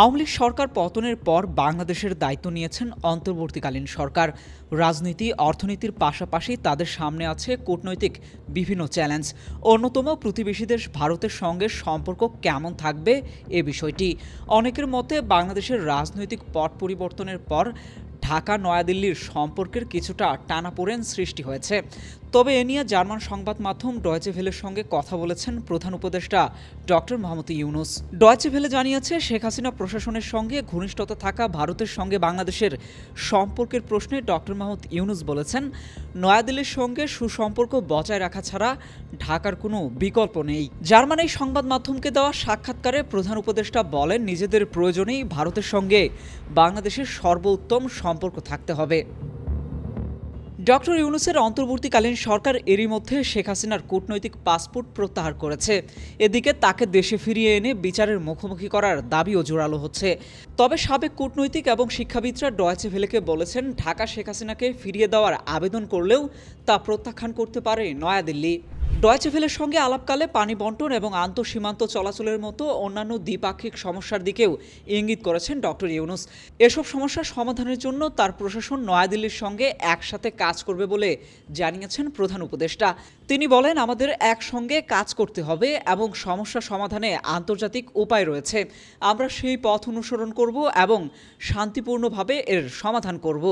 আওয়ামী লীগ সরকার পতনের পর বাংলাদেশের দায়িত্ব নিয়েছেন অন্তর্বর্তীকালীন সরকার রাজনীতি অর্থনীতির পাশাপাশি তাদের সামনে আছে কূটনৈতিক বিভিন্ন চ্যালেঞ্জ অন্যতম প্রতিবেশী দেশ ভারতের সঙ্গে সম্পর্ক কেমন থাকবে এ বিষয়টি অনেকের মতে বাংলাদেশের রাজনৈতিক পট পরিবর্তনের পর ঢাকা নয়াদিল্লির সম্পর্কের কিছুটা টানাপোড়েন সৃষ্টি হয়েছে তবে এ নিয়ে জার্মান সংবাদ মাধ্যম ডয়চে ভেলের সঙ্গে কথা বলেছেন প্রধান উপদেষ্টা doctor Muhammad Yunus Deutsche Welle জানিয়েছে শেখ হাসিনা প্রশাসনের সঙ্গে ঘনিষ্ঠতা থাকা ভারতের সঙ্গে বাংলাদেশের সম্পর্কের প্রশ্নে ডক্টর মোহাম্মদ ইউনুস বলেছেন নয়াদিল্লির সঙ্গে সুসম্পর্ক বজায় রাখা ছাড়া ঢাকার কোনো বিকল্প নেই জার্মান এই সংবাদ মাধ্যমকে দেওয়া সাক্ষাৎকারে প্রধান উপদেষ্টা বলেন নিজেদের প্রয়োজনেই ভারতের সঙ্গে বাংলাদেশের সর্বোত্তম সম্পর্ক সম্পর্ক থাকতে হবে ডক্টর ইউনুসের অন্তর্বর্তীকালীন সরকার এরই মধ্যে শেখ হাসিনার কূটনৈতিক পাসপোর্ট প্রত্যাহার করেছে এদিকে তাকে দেশে ফিরিয়ে এনে বিচারের মুখোমুখি করার দাবিও জোরালো হচ্ছে তবে সাবেক কূটনৈতিক এবং শিক্ষাবিদরা ডয়েচে ফেলেকে বলেছেন ঢাকা শেখ হাসিনাকে ফিরিয়ে দেওয়ার আবেদন করলেও তা প্রত্যাখ্যান করতে পারে নয়াদিল্লি ডয়চেভেলের সঙ্গে আলাপকালে পানি বন্টন এবং আন্তঃসীমান্ত চলাচলের মতো অন্যান্য দ্বিপাক্ষিক সমস্যার দিকেও ইঙ্গিত করেছেন ডক্টর ইউনুস এসব সমস্যা সমাধানের জন্য তার প্রশাসন নয়াদিল্লির সঙ্গে একসাথে কাজ করবে বলে জানিয়েছেন প্রধান উপদেষ্টা তিনি বলেন আমাদের একসঙ্গে কাজ করতে হবে এবং সমস্যা সমাধানে আন্তর্জাতিক উপায় রয়েছে আমরা সেই পথ অনুসরণ করব এবং শান্তিপূর্ণভাবে এর সমাধান করব